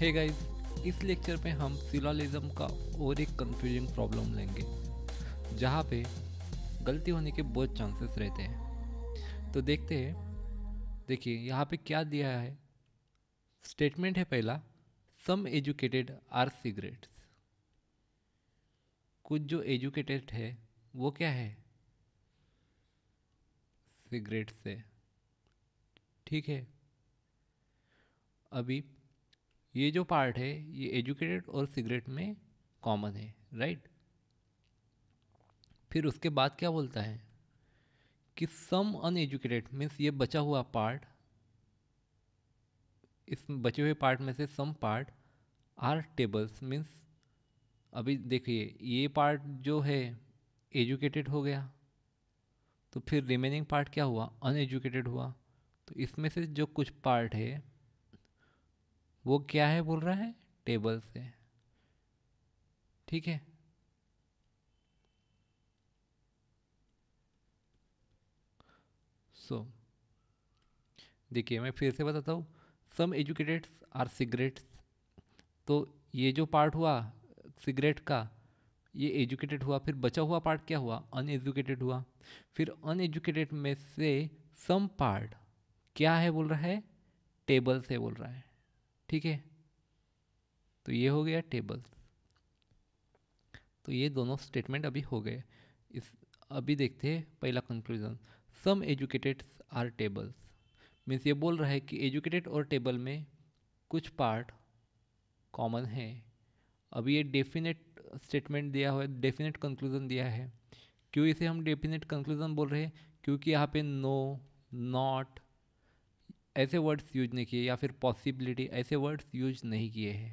Hey guys इस lecture में हम सिलोलिज्म का और एक कंफ्यूजिंग प्रॉब्लम लेंगे जहाँ पे गलती होने के बहुत चांसेस रहते हैं तो देखते हैं देखिए यहाँ पे क्या दिया है स्टेटमेंट है पहला सम एजुकेटेड आर सिगरेट्स कुछ जो एजुकेटेड है वो क्या है सिगरेट से ठीक है अभी ये जो पार्ट है ये एजुकेटेड और सिगरेट में कॉमन है राइट फिर उसके बाद क्या बोलता है कि सम अनएजुकेटेड मीन्स ये बचा हुआ पार्ट इस बचे हुए पार्ट में से some part are tables means अभी देखिए ये पार्ट जो है एजुकेटेड हो गया तो फिर रिमेनिंग पार्ट क्या हुआ अनएजुकेटेड हुआ तो इसमें से जो कुछ पार्ट है वो क्या है बोल रहा है टेबल से ठीक है सो so, देखिए मैं फिर से बताता हूँ सम एजुकेटेड्स आर सिगरेट्स तो ये जो पार्ट हुआ सिगरेट का ये एजुकेटेड हुआ फिर बचा हुआ पार्ट क्या हुआ अनएजुकेटेड हुआ फिर अनएजुकेटेड में से सम पार्ट क्या है बोल रहा है टेबल से बोल रहा है ठीक है तो ये हो गया टेबल तो ये दोनों स्टेटमेंट अभी हो गए इस अभी देखते हैं पहला conclusion some educateds are tables means ये बोल रहा है कि एजुकेटेड और टेबल में कुछ पार्ट कॉमन है अभी ये डेफिनेट स्टेटमेंट दिया हुआ है डेफिनेट कंक्लूजन दिया है क्यों इसे हम डेफिनेट कंक्लूजन बोल रहे हैं क्योंकि यहाँ पे नो नॉट ऐसे वर्ड्स यूज नहीं किए या फिर पॉसिबिलिटी ऐसे वर्ड्स यूज नहीं किए हैं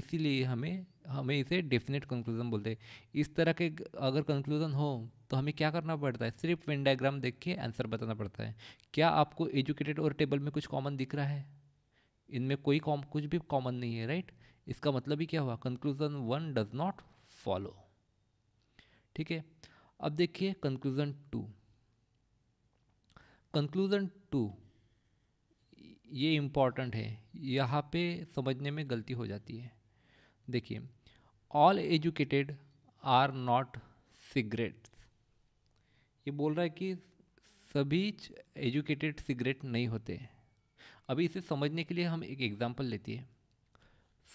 इसीलिए हमें हमें इसे डेफिनेट कंक्लूजन बोलते हैं इस तरह के अगर कंक्लूजन हो तो हमें क्या करना पड़ता है सिर्फ वेन डायग्राम देख के आंसर बताना पड़ता है क्या आपको एजुकेटेड और टेबल में कुछ कॉमन दिख रहा है इनमें कोई कॉम कुछ भी कॉमन नहीं है राइट इसका मतलब ही क्या हुआ conclusion one does not follow ठीक है अब देखिए कंक्लूजन टू कंक्लूजन टू ये इम्पॉर्टेंट है यहाँ पे समझने में गलती हो जाती है देखिए all educated are not cigarettes ये बोल रहा है कि सभी एजुकेटेड सिगरेट नहीं होते अभी इसे समझने के लिए हम एक एग्ज़ाम्पल लेती है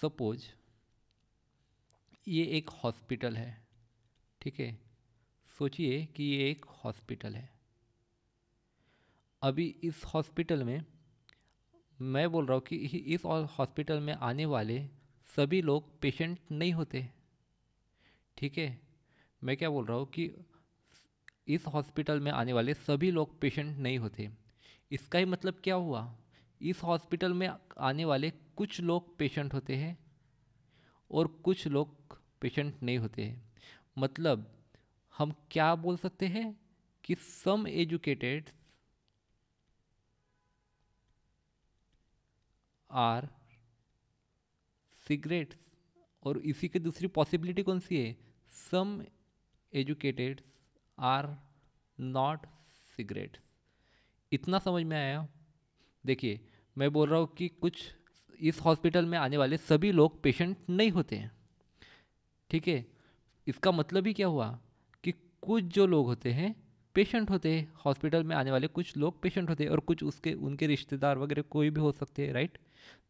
सपोज ये एक हॉस्पिटल है ठीक है सोचिए कि ये एक हॉस्पिटल है अभी इस हॉस्पिटल में मैं बोल रहा हूँ कि इस हॉस्पिटल में आने वाले सभी लोग पेशेंट नहीं होते ठीक है मैं क्या बोल रहा हूँ कि इस हॉस्पिटल में आने वाले सभी लोग पेशेंट नहीं होते इसका ही मतलब क्या हुआ इस हॉस्पिटल में आने वाले कुछ लोग पेशेंट होते हैं और कुछ लोग पेशेंट नहीं होते हैं मतलब हम क्या बोल सकते हैं कि सम एजुकेटेड आर सिगरेट्स और इसी की दूसरी पॉसिबिलिटी कौन सी है some educated are not cigarette इतना समझ में आया देखिए मैं बोल रहा हूँ कि कुछ इस हॉस्पिटल में आने वाले सभी लोग पेशेंट नहीं होते हैं ठीक है इसका मतलब ही क्या हुआ कि कुछ जो लोग होते हैं पेशेंट होते हॉस्पिटल में आने वाले कुछ लोग पेशेंट होते और कुछ उसके उनके रिश्तेदार वगैरह कोई भी हो सकते हैं राइट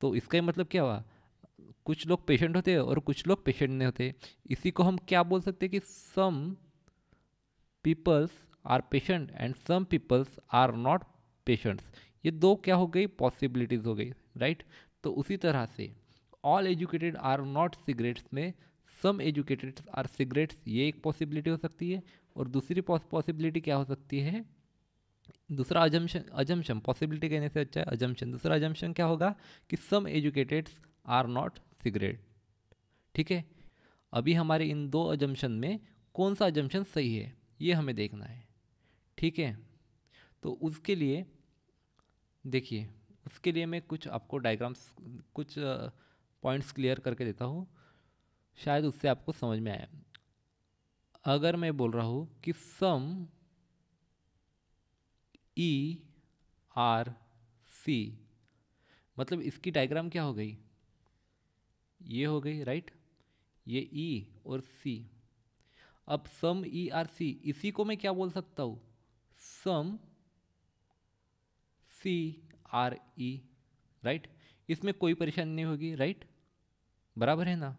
तो इसका मतलब क्या हुआ कुछ लोग पेशेंट होते हैं और कुछ लोग पेशेंट नहीं होते इसी को हम क्या बोल सकते हैं कि some peoples are patient and some peoples are not patients ये दो क्या हो गई पॉसिबिलिटीज़ हो गई राइट तो उसी तरह से all educated are not cigarettes में सम एजुकेटेड आर सिगरेट्स ये एक पॉसिबिलिटी हो सकती है और दूसरी पॉसिबिलिटी क्या हो सकती है दूसरा अजम्पन अजम्पन पॉसिबिलिटी कहने से अच्छा है अजम्पन दूसरा अजम्पन क्या होगा कि some educateds are not cigarette ठीक है अभी हमारे इन दो अजम्पन में कौन सा अजम्पन सही है ये हमें देखना है ठीक है तो उसके लिए देखिए उसके लिए मैं कुछ आपको डायग्राम्स कुछ पॉइंट्स क्लियर करके देता हूँ शायद उससे आपको समझ में आए अगर मैं बोल रहा हूँ कि सम ई आर सी मतलब इसकी डायग्राम क्या हो गई ये हो गई राइट ये ई e और सी अब सम ई आर सी इसी को मैं क्या बोल सकता हूँ सम सी आर ई राइट इसमें कोई परेशानी नहीं होगी राइट बराबर है ना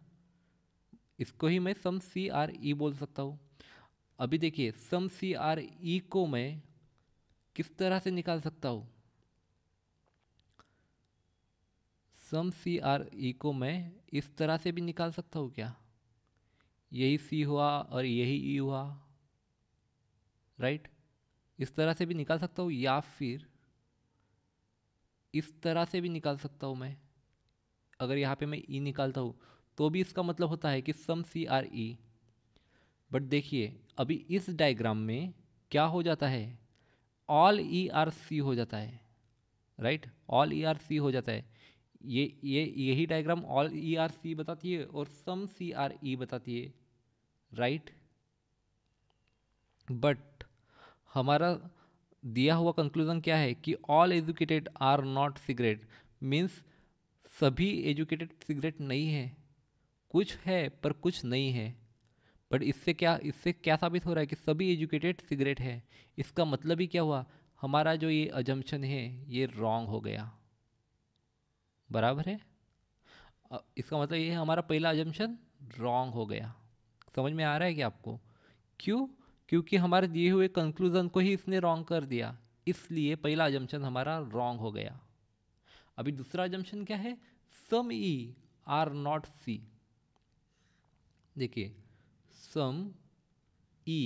इसको ही मैं सम सी आर ई बोल सकता हूँ अभी देखिए सम सी आर ई को मैं किस तरह से निकाल सकता हूँ सम सी आर ई को मैं इस तरह से भी निकाल सकता हूँ क्या यही सी हुआ और यही ई हुआ राइट इस तरह से भी निकाल सकता हूँ या फिर इस तरह से भी निकाल सकता हूँ मैं अगर यहाँ पे मैं ई निकालता हूँ तो भी इसका मतलब होता है कि सम सी आर ई बट देखिए अभी इस डायग्राम में क्या हो जाता है ऑल ई आर सी हो जाता है right all E are C हो जाता है ये ये यही diagram all E are C बताती है और सम सी आर ई बताती है राइट बट हमारा दिया हुआ कंक्लूजन क्या है कि all educated are not cigarette means सभी एजुकेटेड सिगरेट नहीं है कुछ है पर कुछ नहीं है बट इससे क्या इससे क्या साबित हो रहा है कि सभी एजुकेटेड सिगरेट है इसका मतलब ही क्या हुआ हमारा जो ये अजम्पन है ये रॉन्ग हो गया बराबर है इसका मतलब ये है हमारा पहला अजम्पन रॉन्ग हो गया समझ में आ रहा है क्या आपको क्यों क्योंकि हमारे दिए हुए कंक्लूज़न को ही इसने रॉन्ग कर दिया इसलिए पहला अजम्पन हमारा रॉन्ग हो गया अभी दूसरा अजम्पन क्या है सम ई आर नॉट सी देखिए सम ई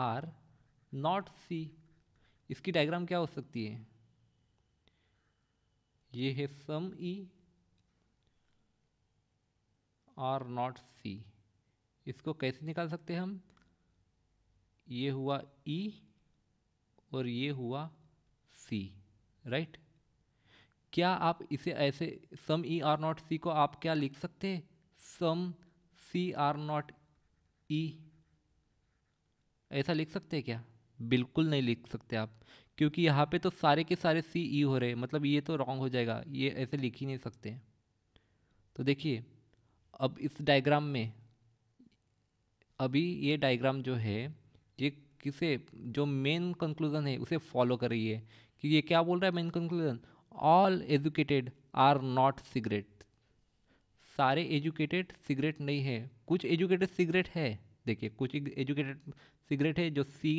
आर नॉट सी इसकी डायग्राम क्या हो सकती है ये है सम ई आर नॉट सी इसको कैसे निकाल सकते हम ये हुआ ई और ये हुआ सी राइट क्या आप इसे ऐसे सम ई आर नॉट सी को आप क्या लिख सकते हैं सम सी आर नॉट ई ऐसा लिख सकते हैं क्या बिल्कुल नहीं लिख सकते आप क्योंकि यहाँ पे तो सारे के सारे सी ई हो रहे हैं मतलब ये तो रॉन्ग हो जाएगा ये ऐसे लिख ही नहीं सकते तो देखिए अब इस डायग्राम में अभी ये डायग्राम जो है ये किसे जो मेन कंक्लूज़न है उसे फॉलो कर रही है कि ये क्या बोल रहा है main conclusion all educated are not cigarette सारे एजुकेटेड सिगरेट नहीं है कुछ एजुकेटेड सिगरेट है देखिए कुछ एजुकेटेड सिगरेट है जो सी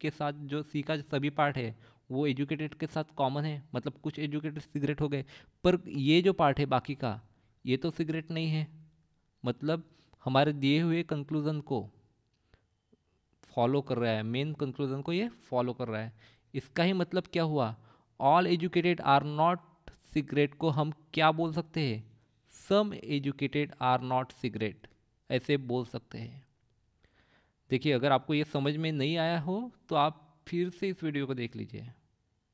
के साथ जो सी का सभी पार्ट है वो एजुकेटेड के साथ कॉमन है मतलब कुछ एजुकेटेड सिगरेट हो गए पर ये जो पार्ट है बाकी का ये तो सिगरेट नहीं है मतलब हमारे दिए हुए कंक्लूज़न को फॉलो कर रहा है मेन कंक्लूज़न को ये फॉलो कर रहा है इसका ही मतलब क्या हुआ all educated are not cigarette को हम क्या बोल सकते हैं some educated are not cigarette ऐसे बोल सकते हैं देखिए अगर आपको ये समझ में नहीं आया हो तो आप फिर से इस वीडियो को देख लीजिए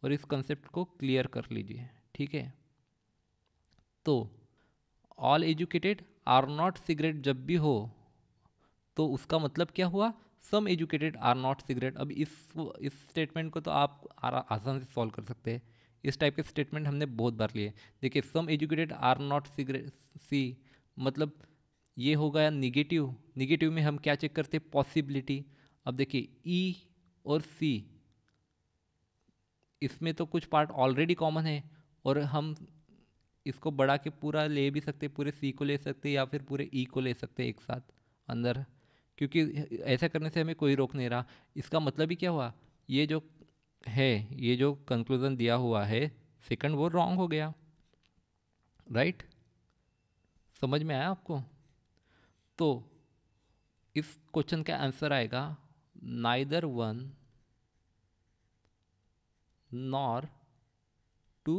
और इस कंसेप्ट को क्लियर कर लीजिए ठीक है तो all educated are not cigarette जब भी हो तो उसका मतलब क्या हुआ some educated are not cigarette अब इस इस स्टेटमेंट को तो आप आसान से सॉल्व कर सकते हैं इस टाइप के स्टेटमेंट हमने बहुत बार लिए देखिए some educated are not C मतलब ये हो गया निगेटिव निगेटिव में हम क्या चेक करते हैं पॉसिबिलिटी अब देखिए ई e और सी इसमें तो कुछ पार्ट ऑलरेडी कॉमन है और हम इसको बढ़ा के पूरा ले भी सकते पूरे सी को ले सकते या फिर पूरे ई e को ले सकते एक साथ अंदर क्योंकि ऐसा करने से हमें कोई रोक नहीं रहा इसका मतलब ही क्या हुआ ये जो है ये जो कंक्लूज़न दिया हुआ है सेकंड वो रॉन्ग हो गया राइट right? समझ में आया आपको तो इस क्वेश्चन का आंसर आएगा neither one nor two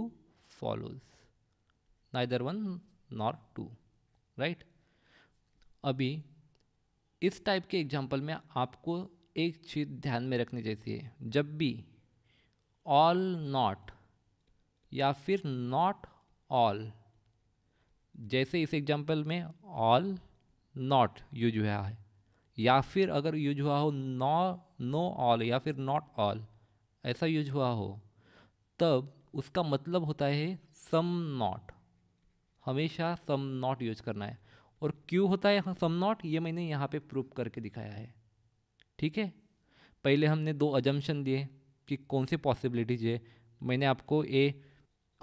follows neither one nor two right अभी इस टाइप के एग्जाम्पल में आपको एक चीज़ ध्यान में रखनी चाहिए जब भी ऑल नॉट या फिर नॉट ऑल जैसे इस एग्जाम्पल में ऑल नॉट यूज हुआ है या फिर अगर यूज हुआ हो नॉ नो ऑल या फिर नॉट ऑल ऐसा यूज हुआ हो तब उसका मतलब होता है सम नॉट हमेशा सम नॉट यूज करना है और क्यों होता है सम नॉट ये मैंने यहाँ पे प्रूफ करके दिखाया है ठीक है पहले हमने दो अजम्पन दिए कि कौन सी पॉसिबिलिटीज है मैंने आपको ए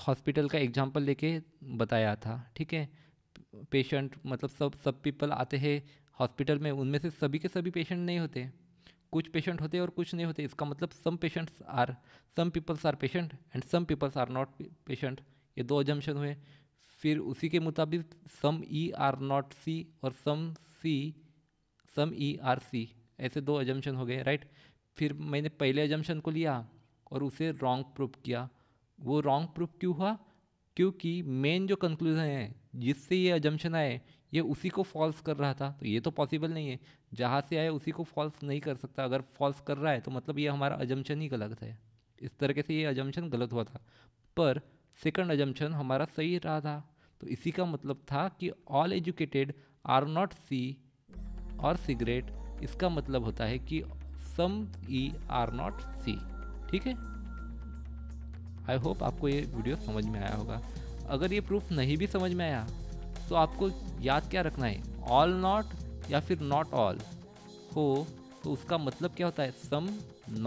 हॉस्पिटल का एग्जांपल लेके बताया था ठीक है पेशेंट मतलब सब सब पीपल आते हैं हॉस्पिटल में उनमें से सभी के सभी पेशेंट नहीं होते कुछ पेशेंट होते और कुछ नहीं होते इसका मतलब some patients are some peoples are patient and some peoples are not patient ये दो एजम्पन हुए फिर उसी के मुताबिक सम ई आर नॉट सी और सम सी सम ई आर सी ऐसे दो एजम्पन हो गए राइट फिर मैंने पहले एजम्पन को लिया और उसे रॉन्ग प्रूफ किया वो रॉन्ग प्रूफ क्यों हुआ क्योंकि मेन जो कंक्लूजन है जिससे ये एजम्पन आए ये उसी को फॉल्स कर रहा था तो ये तो पॉसिबल नहीं है जहाँ से आए उसी को फॉल्स नहीं कर सकता अगर फॉल्स कर रहा है तो मतलब ये हमारा एजम्पन ही गलत है इस तरीके से ये एजम्पन गलत हुआ था पर सेकंड एजम्पन हमारा सही रहा था तो इसी का मतलब था कि all educated are not C और सिगरेट इसका मतलब होता है कि सम ई आर नॉट सी ठीक है आई होप आपको ये वीडियो समझ में आया होगा अगर ये प्रूफ नहीं भी समझ में आया तो आपको याद क्या रखना है ऑल नॉट या फिर नॉट ऑल हो तो उसका मतलब क्या होता है सम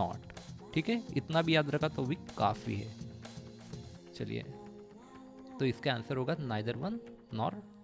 नॉट ठीक है इतना भी याद रखा तो भी काफ़ी है चलिए तो इसका आंसर होगा नाइदर वन नॉर